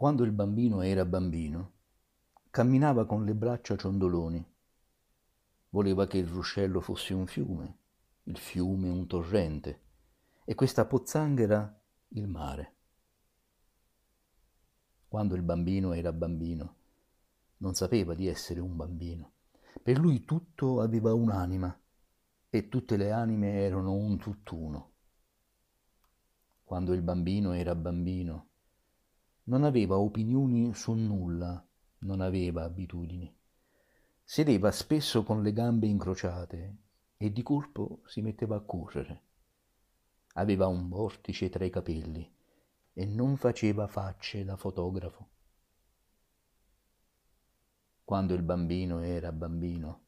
Quando il bambino era bambino, camminava con le braccia ciondoloni. Voleva che il ruscello fosse un fiume, il fiume un torrente, e questa pozzanghera il mare. Quando il bambino era bambino, non sapeva di essere un bambino. Per lui tutto aveva un'anima e tutte le anime erano un tutt'uno. Quando il bambino era bambino, non aveva opinioni su nulla, non aveva abitudini. Sedeva spesso con le gambe incrociate e di colpo si metteva a correre. Aveva un vortice tra i capelli e non faceva facce da fotografo. Quando il bambino era bambino,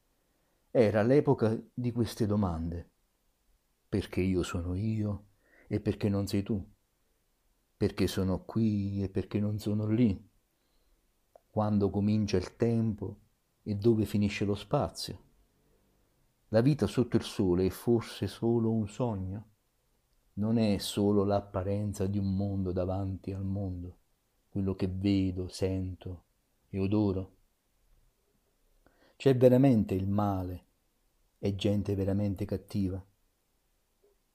era l'epoca di queste domande. Perché io sono io e perché non sei tu? perché sono qui e perché non sono lì, quando comincia il tempo e dove finisce lo spazio. La vita sotto il sole è forse solo un sogno, non è solo l'apparenza di un mondo davanti al mondo, quello che vedo, sento e odoro. C'è veramente il male e gente veramente cattiva.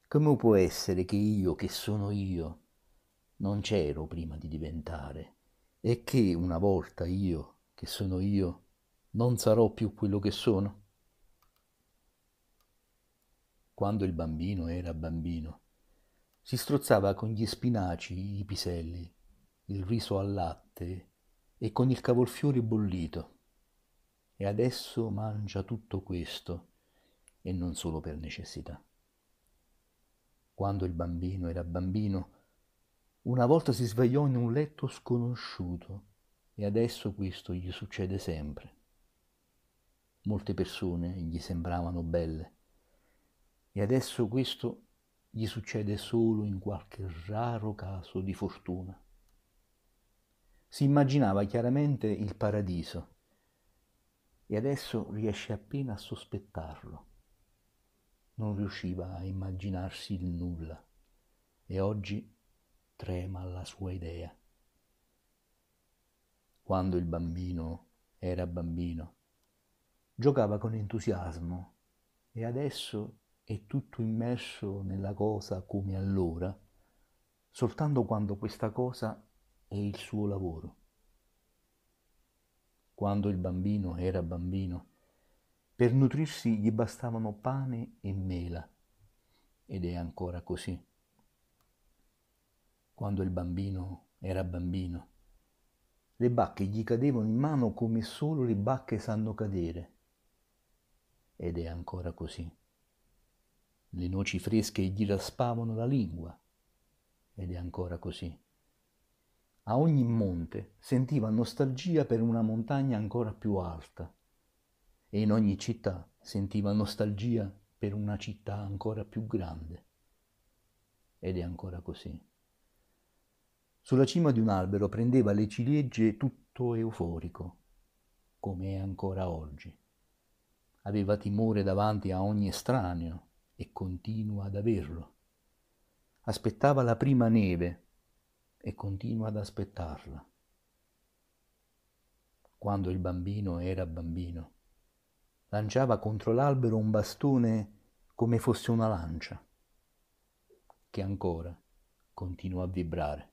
Come può essere che io, che sono io, non c'ero prima di diventare e che una volta io, che sono io, non sarò più quello che sono? Quando il bambino era bambino, si strozzava con gli spinaci i piselli, il riso al latte e con il cavolfiore bollito. E adesso mangia tutto questo, e non solo per necessità. Quando il bambino era bambino, una volta si svegliò in un letto sconosciuto e adesso questo gli succede sempre. Molte persone gli sembravano belle e adesso questo gli succede solo in qualche raro caso di fortuna. Si immaginava chiaramente il paradiso e adesso riesce appena a sospettarlo. Non riusciva a immaginarsi il nulla e oggi trema alla sua idea. Quando il bambino era bambino, giocava con entusiasmo e adesso è tutto immerso nella cosa come allora, soltanto quando questa cosa è il suo lavoro. Quando il bambino era bambino, per nutrirsi gli bastavano pane e mela, ed è ancora così quando il bambino era bambino. Le bacche gli cadevano in mano come solo le bacche sanno cadere. Ed è ancora così. Le noci fresche gli raspavano la lingua. Ed è ancora così. A ogni monte sentiva nostalgia per una montagna ancora più alta. E in ogni città sentiva nostalgia per una città ancora più grande. Ed è ancora così. Sulla cima di un albero prendeva le ciliegie tutto euforico, come è ancora oggi. Aveva timore davanti a ogni estraneo e continua ad averlo. Aspettava la prima neve e continua ad aspettarla. Quando il bambino era bambino, lanciava contro l'albero un bastone come fosse una lancia, che ancora continua a vibrare.